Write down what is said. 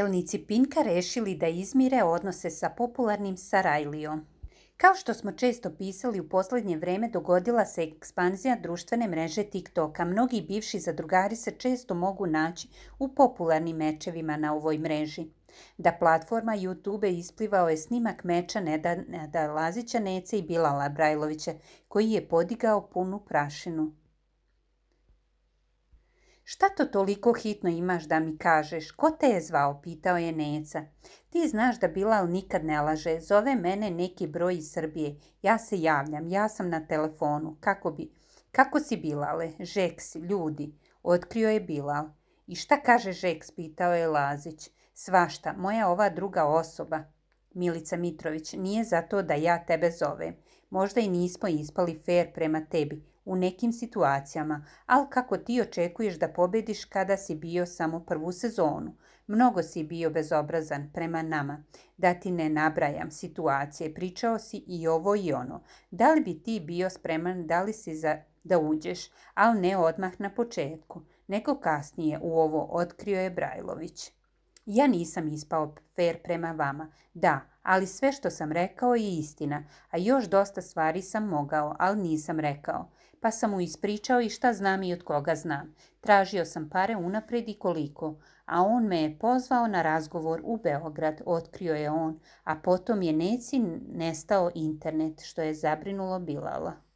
Elnici Pinka rešili da izmire odnose sa popularnim Sarajlijom. Kao što smo često pisali u posljednje vreme dogodila se ekspanzija društvene mreže TikToka. Mnogi bivši zadrugari se često mogu naći u popularnim mečevima na ovoj mreži. Da platforma YouTube isplivao je snimak meča Neda Lazića Nece i Bila Brajlovića koji je podigao punu prašinu. Šta to toliko hitno imaš da mi kažeš? Ko te je zvao? Pitao je Neca. Ti znaš da Bilal nikad ne laže. Zove mene neki broj iz Srbije. Ja se javljam. Ja sam na telefonu. Kako bi... Kako si Bilale? Žeks, ljudi. Otkrio je Bilal. I šta kaže Žeks? Pitao je Lazić. Svašta. Moja ova druga osoba. Milica Mitrović, nije zato da ja tebe zovem. Možda i nismo ispali fer prema tebi u nekim situacijama, ali kako ti očekuješ da pobediš kada si bio samo prvu sezonu? Mnogo si bio bezobrazan prema nama. Da ti ne nabrajam situacije, pričao si i ovo i ono. Da li bi ti bio spreman, da li si za da uđeš, ali ne odmah na početku. Neko kasnije u ovo otkrio je Brajlović. Ja nisam ispao fer prema vama. Da, ali sve što sam rekao je istina, a još dosta stvari sam mogao, ali nisam rekao. Pa sam mu ispričao i šta znam i od koga znam. Tražio sam pare unapred i koliko, a on me je pozvao na razgovor u Beograd, otkrio je on, a potom je neci nestao internet, što je zabrinulo Bilala.